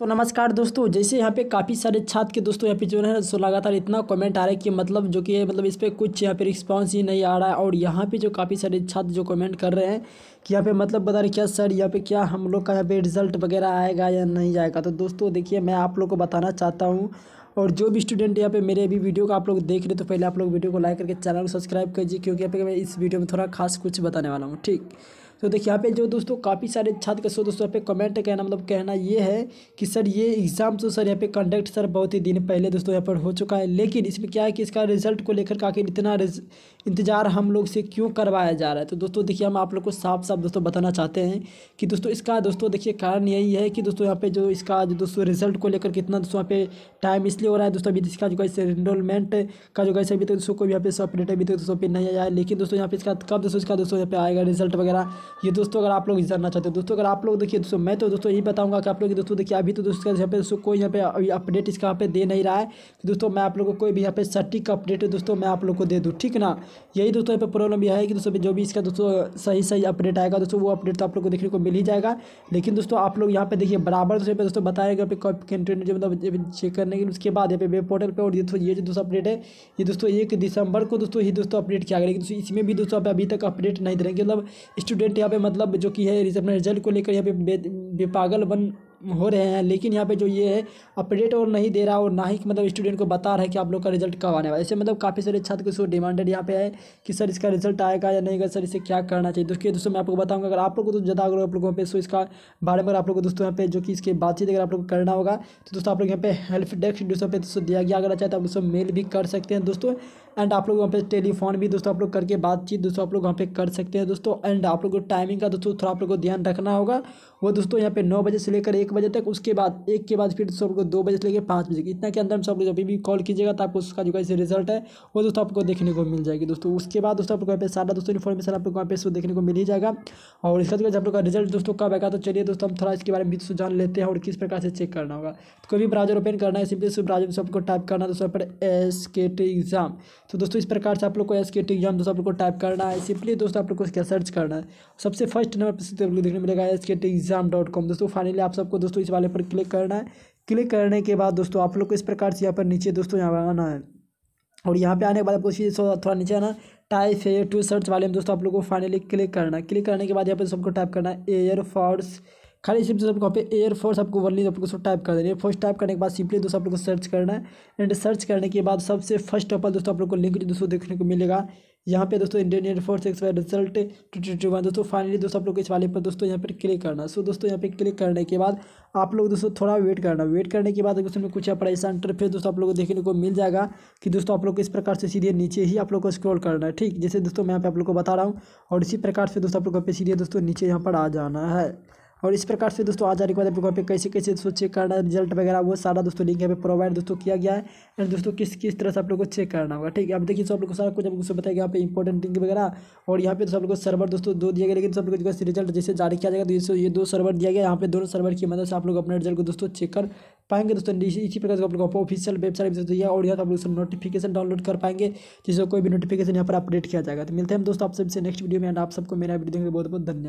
तो नमस्कार दोस्तों जैसे यहाँ पे काफ़ी सारे छात्र के दोस्तों यहाँ पे जो है सो लगातार इतना कमेंट आ रहा है कि मतलब जो कि मतलब इस पर कुछ यहाँ पे रिस्पांस ही नहीं आ रहा है और यहाँ पे जो काफ़ी सारे छात्र जो कमेंट कर रहे हैं कि यहाँ पे मतलब बता रहे क्या सर यहाँ पे क्या हम लोग का यहाँ पे रिजल्ट वगैरह आएगा या नहीं आएगा तो दोस्तों देखिए मैं आप लोग को बताना चाहता हूँ और जो भी स्टूडेंट यहाँ पे मेरे अभी वीडियो को आप लोग देख रहे तो पहले आप लोग वीडियो को लाइक करके चैनल को सब्सक्राइब कीजिए क्योंकि यहाँ पे मैं इस वीडियो में थोड़ा खास कुछ बताने वाला हूँ ठीक तो देखिए यहाँ पे जो दोस्तों काफ़ी सारे छात्र का सो दोस्तों यहाँ पे कमेंट कहना मतलब कहना ये है कि सर ये एग्ज़ाम तो सर यहाँ पे कंडक्ट सर बहुत ही दिन पहले दोस्तों यहाँ पर हो चुका है लेकिन इसमें क्या है कि इसका रिजल्ट को लेकर काफी इतना इंतज़ार हम लोग से क्यों करवाया जा रहा है तो दोस्तों देखिए हम आप लोग को साफ साफ दोस्तों बताना चाहते हैं कि दोस्तों इसका दोस्तों देखिए कारण यही है कि दोस्तों यहाँ पे जो इसका जो दोस्तों रिजल्ट को लेकर कितना दोस्तों यहाँ पे टाइम इसलिए हो रहा है दोस्तों अभी इसका जो कैसे इनरोलमेंट का जो कैसे अभी तक दोस्तों को यहाँ पे अपडेट अभी तक दोस्तों पर नहीं आया है लेकिन दोस्तों यहाँ पे इसका कब दोस्तों इसका दोस्तों यहाँ पे आएगा रिजल्ट वगैरह ये दोस्तों अगर आप लोग जानना चाहते हैं दोस्तों अगर आप लोग देखिए दोस्तों मैं तो दोस्तों यही बताऊंगा कि आप लोग दोस्तों देखिए अभी तो दोस्तों यहाँ पे कोई यहाँ पे अभी अपडेट इसका यहाँ पे दे नहीं रहा है दोस्तों मैं आप लोग को कोई भी यहाँ पे सटीक का अपडेट दोस्तों मैं आप लोग को दे दूँ ठीक ना यही दोस्तों यहाँ पर प्रॉब्लम यह है कि दोस्तों जो भी इसका दोस्तों सही सही अपडेट आएगा दोस्तों वो अपडेट तो आप लोग को देखने को मिल ही जाएगा लेकिन दोस्तों आप लोग यहाँ पे देखिए बराबर दोस्तों दोस्तों बताएगा कंटेंट मतलब चेक करने के उसके बाद यहाँ पे वेब पोर्टल पर और ये दोस्तों ये जो दोस्तों अपडेट है ये दोस्तों एक दिसंबर को दोस्तों ये दोस्तों अपडेट किया गया लेकिन इसमें भी दोस्तों अभी तक अपडेट नहीं दे रहे मतलब स्टूडेंट यहाँ पे मतलब जो कि है अपने रिजल्ट को लेकर यहाँ पे बेपागल बन हो रहे हैं लेकिन यहाँ पे जो ये है अपडेट और नहीं दे रहा और ना ही मतलब स्टूडेंट को बता रहा है कि आप लोग का रिजल्ट कब आने वाला है ऐसे मतलब काफ़ी सारे छात्र को डिमांडेड यहाँ पे है कि सर इसका रिजल्ट आएगा या नहीं सर इसे क्या करना चाहिए दोस्तों दोस्तों मैं आपको बताऊँगा अगर आप लोग को तो ज़्यादा अगर आप लोगों पर तो सो इसका बारे में आप लोग को दोस्तों यहाँ पे जो कि इसके बातचीत अगर आप लोग को करना होगा तो दोस्तों आप लोग यहाँ पे हेल्प डेस्क दोस्तों पर दोस्तों दिया गया अगर चाहे अच्छा तो आप दोस्तों मेल भी कर सकते हैं दोस्तों एंड आप लोग वहाँ पे टेलीफोन भी दोस्तों आप लोग करके बातचीत दोस्तों आप लोग वहाँ पे कर सकते हैं दोस्तों एंड आप लोग को टाइमिंग का दोस्तों थोड़ा आप लोग को ध्यान रखना होगा वो दोस्तों यहाँ पे नौ बजे से लेकर एक एक बजे तक उसके बाद एक के बाद फिर सब को दो बजे से लेकर पाँच बजे इतना के अंदर में सब लोग अभी भी कॉल कीजिएगा तो आपको उसका जो कैसे रिजल्ट है वो दोस्तों आपको देखने को मिल जाएगी दोस्तों उसके बाद दोस्तों आपको यहाँ पे सारा दोस्तों इन्फॉर्मेशन आपको वहाँ पे इसको देखने को मिल ही जाएगा और इसका जो आप लोग का रिजल्ट दोस्तों कब आएगा तो चलिए दोस्तों हम थोड़ा इसके बारे में भी जान लेते हैं और किस प्रकार से चेक करना होगा तो कोई भी ब्राउजर ओपन करना है सिंपली उस ब्राउजर में सबको टाइप करना है दोस्तों पर एस के टी एग्जाम तो दोस्तों इस प्रकार से आप लोग को एस के टी एग्जाम दोस्तों आप लोग को टाइप करना है सिंपली दोस्तों आप लोग को इसका सर्च करना है सबसे फर्स्ट नंबर पर देखने मिलेगा S K T exam dot com दोस्तों फाइनली आप सबको दोस्तों इस वाले पर क्लिक करना है क्लिक करने के बाद दोस्तों आप लोग को इस प्रकार से यहाँ पर नीचे दोस्तों यहाँ पर आना है और यहाँ पे आने के बाद आपको थोड़ा नीचे आना टाइप एयर टू सर्च वाले में दोस्तों आप लोग को फाइनली क्लिक करना क्लिक करने के बाद यहाँ पर सबको टाइप करना है एयर खाली सिर्फ दोस्तों आपको एयर फोर्स आपको वनली आपको सब टाइप कर देना है फोर्स टाइप करने के बाद सिंपली दोस्तों आप लोग को सर्च करना है एंड सर्च करने के बाद सबसे फर्स्ट ऑफ ऑल दोस्तों आप लोग को लिंक दोस्तों देखने को मिलेगा यहाँ पे दोस्तों Indian air force expire result two two one दोस्तों फाइनली दोस्तों आप लोग इस वाले पर दोस्तों यहाँ पर क्लिक करना सो दोस्तों यहाँ पे क्लिक करने के बाद आप लोग दोस्तों थोड़ा वेट करना वेट करने के बाद दोस्तों में कुछ अपना ऐसा इंटरफेस दोस्तों आप लोग को देखने को मिल जाएगा कि दोस्तों आप लोग को इस प्रकार से सीधे नीचे ही आप लोग को स्क्रॉल करना है ठीक जैसे दोस्तों मैं यहाँ पे आप लोग को बता रहा हूँ और इसी प्रकार से दोस्तों आप लोग को सीधे दोस्तों नीचे यहाँ पर आ जाना है और इस प्रकार से दोस्तों आ जाने के बाद आपको पे कैसे कैसे दोस्तों चेक करना है रिजल्ट वगैरह वो सारा दोस्तों लिंक यहाँ पे प्रोवाइड दोस्तों किया गया है एंड दोस्तों किस किस तरह से आप लोग को चेक करना होगा ठीक है अब देखिए सब लोग को सारा कुछ आपको बताया यहाँ पे इंपॉर्टेंट लिंक वगैरह और यहाँ पे तो सब लोग को सर्वर दोस्तों दो दिया गया लेकिन सब लोग रिजल्ट जैसे जारी किया जाएगा तो ये दो सर्वर दिया गया यहाँ पे दोनों सर्वर की मदद से आप लोग अपने रिजल्ट को दोस्तों चेक कर पाएंगे दोस्तों इसी प्रकार से आप लोग ऑफिशियल वेबसाइट दिया और यहाँ आप लोग नोटिफिकेशन डाउनलोड कर पाएंगे जिससे कोई भी नोटिफिकेशन यहाँ पर अपडेट किया जाएगा तो मिलते हैं दोस्तों आप सबसे नेक्स्ट वीडियो में एंड आप सबको मेरा वीडियो देखने बहुत बहुत धन्यवाद